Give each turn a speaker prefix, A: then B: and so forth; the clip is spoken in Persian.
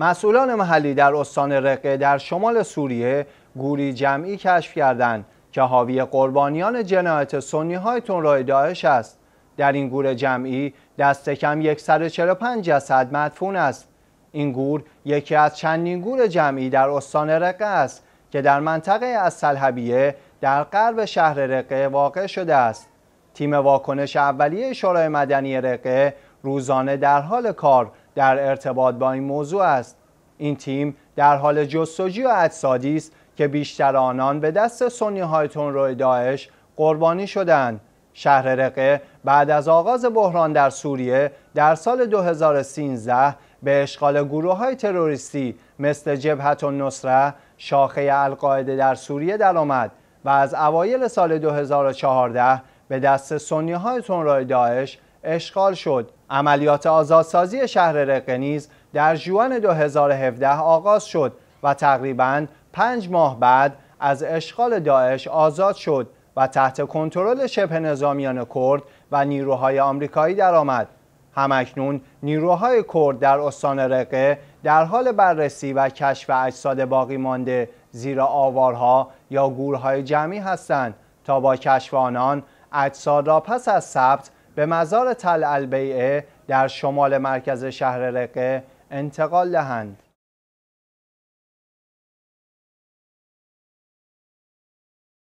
A: مسئولان محلی در استان رقه در شمال سوریه گوری جمعی کشف کردند که حاوی قربانیان جنایت سنی های تنرای داعش است در این گور جمعی دست کم 145 جسد مدفون است این گور یکی از چندین گور جمعی در استان رقه است که در منطقه از سلحبیه در غرب شهر رقه واقع شده است تیم واکنش اولیه شورای مدنی رقه روزانه در حال کار در ارتباط با این موضوع است این تیم در حال جستجوی اجسادی است که بیشتر آنان به دست سنی های روی داعش قربانی شدند شهر رقه بعد از آغاز بحران در سوریه در سال 2013 به اشغال گروه های تروریستی مثل جبهت و نصره شاخه القاعده در سوریه درآمد و از اوایل سال 2014 به دست سنی های روی داعش اشغال شد عملیات آزادسازی شهر رقه نیز در جوان 2017 آغاز شد و تقریبا پنج ماه بعد از اشغال داعش آزاد شد و تحت کنترل شبه نظامیان کرد و نیروهای آمریکایی درآمد. همکنون نیروهای کرد در استان رقه در حال بررسی و کشف اجساد باقی مانده زیر آوارها یا گورهای جمعی هستند تا با کشف آنان اجساد را پس از ثبت به مزار تل البیعه در شمال مرکز شهر رقه انتقال دهند.